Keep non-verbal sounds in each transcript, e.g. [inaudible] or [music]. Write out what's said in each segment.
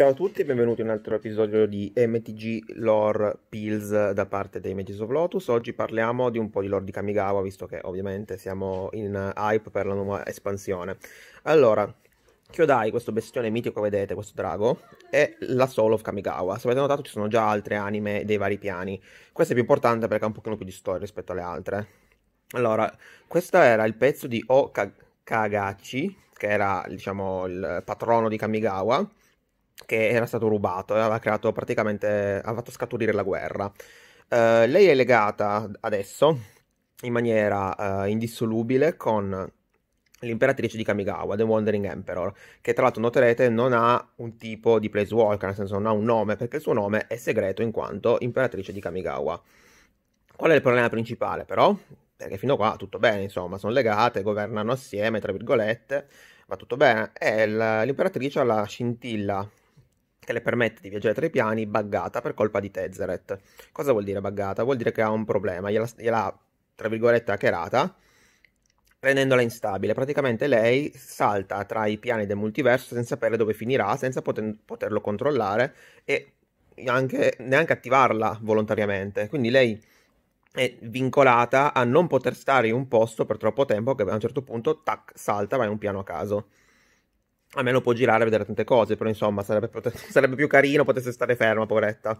Ciao a tutti e benvenuti in un altro episodio di MTG Lore Pills da parte dei Mages of Lotus. Oggi parliamo di un po' di lore di Kamigawa, visto che ovviamente siamo in eh, hype per la nuova espansione. Allora, Kyodai, questo bestione mitico che vedete, questo drago, è la Soul of Kamigawa. Se avete notato ci sono già altre anime dei vari piani. Questa è più importante perché ha un pochino più di storia rispetto alle altre. Allora, questo era il pezzo di Okagachi, che era, diciamo, il patrono di Kamigawa che era stato rubato e aveva creato praticamente, ha fatto scaturire la guerra. Uh, lei è legata adesso in maniera uh, indissolubile con l'imperatrice di Kamigawa, The Wandering Emperor, che tra l'altro noterete non ha un tipo di placewalker, nel senso non ha un nome, perché il suo nome è segreto in quanto imperatrice di Kamigawa. Qual è il problema principale però? Perché fino a qua tutto bene, insomma, sono legate, governano assieme, tra virgolette, va tutto bene. E l'imperatrice ha la scintilla che le permette di viaggiare tra i piani, buggata per colpa di Tezzeret. Cosa vuol dire buggata? Vuol dire che ha un problema, gliela, gliela tra virgolette, hackerata, rendendola instabile. Praticamente lei salta tra i piani del multiverso senza sapere dove finirà, senza poter, poterlo controllare e anche, neanche attivarla volontariamente. Quindi lei è vincolata a non poter stare in un posto per troppo tempo che a un certo punto tac, salta, va in un piano a caso a me lo può girare a vedere tante cose, però insomma sarebbe, [laughs] sarebbe più carino potesse stare ferma, poveretta.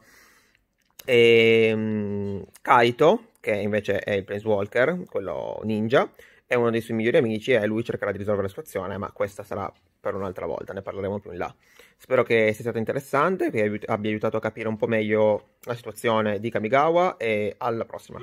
E, um, Kaito, che invece è il Planeswalker, quello ninja, è uno dei suoi migliori amici e lui cercherà di risolvere la situazione, ma questa sarà per un'altra volta, ne parleremo più in là. Spero che sia stato interessante, che abbia aiutato a capire un po' meglio la situazione di Kamigawa e alla prossima.